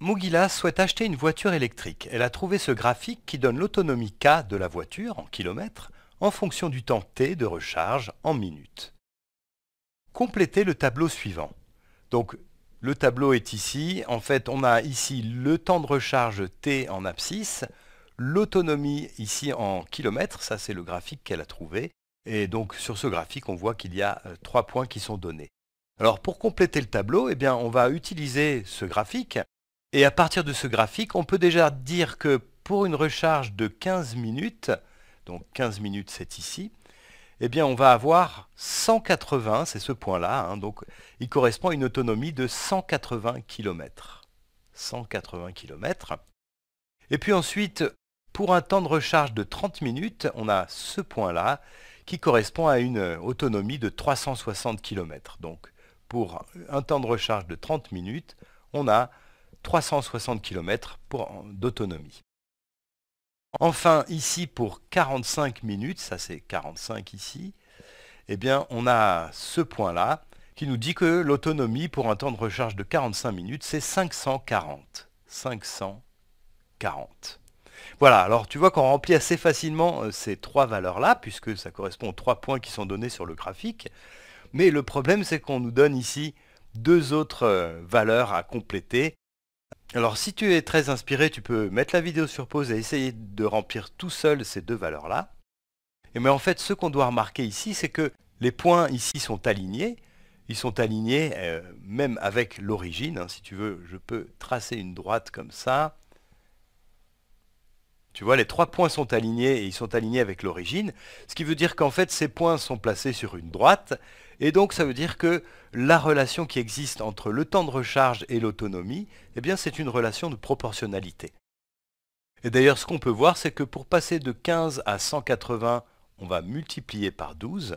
Mugila souhaite acheter une voiture électrique. Elle a trouvé ce graphique qui donne l'autonomie K de la voiture en kilomètres en fonction du temps T de recharge en minutes. Complétez le tableau suivant. Donc le tableau est ici. En fait, on a ici le temps de recharge T en abscisse, l'autonomie ici en kilomètres, ça c'est le graphique qu'elle a trouvé. Et donc sur ce graphique, on voit qu'il y a euh, trois points qui sont donnés. Alors pour compléter le tableau, eh bien, on va utiliser ce graphique et à partir de ce graphique, on peut déjà dire que pour une recharge de 15 minutes, donc 15 minutes c'est ici, eh bien on va avoir 180, c'est ce point-là, hein, donc il correspond à une autonomie de 180 km. 180 km. Et puis ensuite, pour un temps de recharge de 30 minutes, on a ce point-là qui correspond à une autonomie de 360 km. Donc pour un temps de recharge de 30 minutes, on a 360 km d'autonomie. Enfin, ici, pour 45 minutes, ça c'est 45 ici, eh bien, on a ce point-là qui nous dit que l'autonomie pour un temps de recharge de 45 minutes, c'est 540. 540. Voilà, alors tu vois qu'on remplit assez facilement euh, ces trois valeurs-là, puisque ça correspond aux trois points qui sont donnés sur le graphique. Mais le problème, c'est qu'on nous donne ici deux autres euh, valeurs à compléter alors si tu es très inspiré, tu peux mettre la vidéo sur pause et essayer de remplir tout seul ces deux valeurs-là. Et mais en fait, ce qu'on doit remarquer ici, c'est que les points ici sont alignés. Ils sont alignés euh, même avec l'origine. Hein. si tu veux, je peux tracer une droite comme ça. Tu vois, les trois points sont alignés et ils sont alignés avec l'origine, ce qui veut dire qu'en fait ces points sont placés sur une droite, et donc ça veut dire que la relation qui existe entre le temps de recharge et l'autonomie, eh bien c'est une relation de proportionnalité. Et d'ailleurs ce qu'on peut voir, c'est que pour passer de 15 à 180, on va multiplier par 12.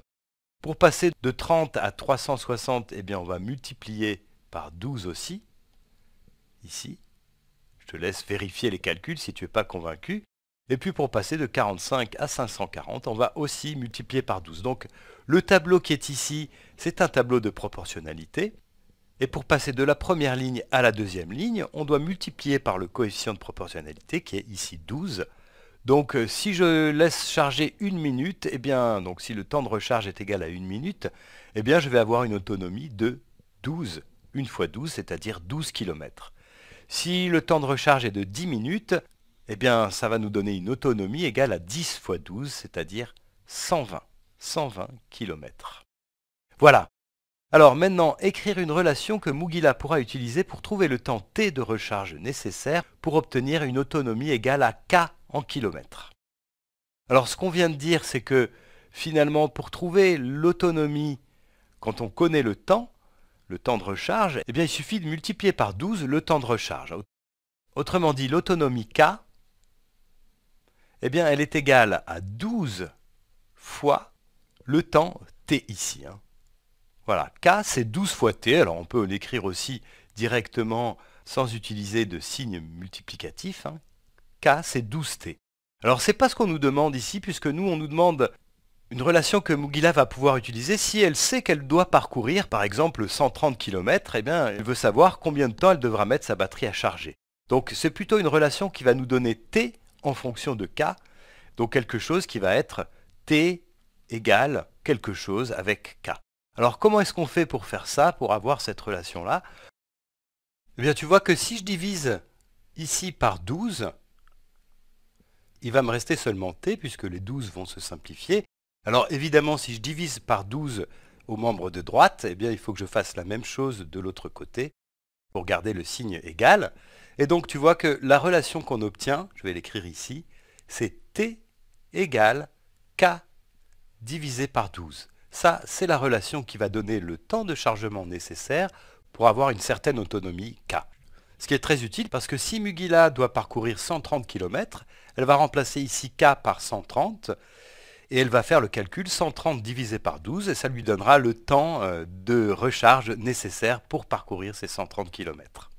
Pour passer de 30 à 360, eh bien on va multiplier par 12 aussi, ici. Je te laisse vérifier les calculs si tu n'es pas convaincu. Et puis pour passer de 45 à 540, on va aussi multiplier par 12. Donc le tableau qui est ici, c'est un tableau de proportionnalité. Et pour passer de la première ligne à la deuxième ligne, on doit multiplier par le coefficient de proportionnalité qui est ici 12. Donc euh, si je laisse charger une minute, eh bien, donc si le temps de recharge est égal à une minute, eh bien, je vais avoir une autonomie de 12. Une fois 12, c'est-à-dire 12 km. Si le temps de recharge est de 10 minutes, eh bien, ça va nous donner une autonomie égale à 10 fois 12, c'est-à-dire 120, 120 km. Voilà. Alors maintenant, écrire une relation que Mugila pourra utiliser pour trouver le temps t de recharge nécessaire pour obtenir une autonomie égale à k en kilomètres. Alors ce qu'on vient de dire, c'est que finalement, pour trouver l'autonomie quand on connaît le temps, le temps de recharge, eh bien, il suffit de multiplier par 12 le temps de recharge. Autrement dit, l'autonomie K, eh bien, elle est égale à 12 fois le temps t ici. Hein. Voilà, k c'est 12 fois t, alors on peut l'écrire aussi directement sans utiliser de signe multiplicatif. Hein. k c'est 12t. Alors n'est pas ce qu'on nous demande ici, puisque nous on nous demande une relation que Mugila va pouvoir utiliser si elle sait qu'elle doit parcourir par exemple 130 km, eh bien elle veut savoir combien de temps elle devra mettre sa batterie à charger. Donc c'est plutôt une relation qui va nous donner t en fonction de k, donc quelque chose qui va être t égale quelque chose avec k. Alors comment est-ce qu'on fait pour faire ça, pour avoir cette relation-là Eh bien tu vois que si je divise ici par 12, il va me rester seulement t, puisque les 12 vont se simplifier. Alors évidemment, si je divise par 12 au membre de droite, eh bien il faut que je fasse la même chose de l'autre côté pour garder le signe égal. Et donc tu vois que la relation qu'on obtient, je vais l'écrire ici, c'est T égale K divisé par 12. Ça, c'est la relation qui va donner le temps de chargement nécessaire pour avoir une certaine autonomie K. Ce qui est très utile parce que si Mugila doit parcourir 130 km, elle va remplacer ici K par 130 et elle va faire le calcul 130 divisé par 12 et ça lui donnera le temps euh, de recharge nécessaire pour parcourir ces 130 km.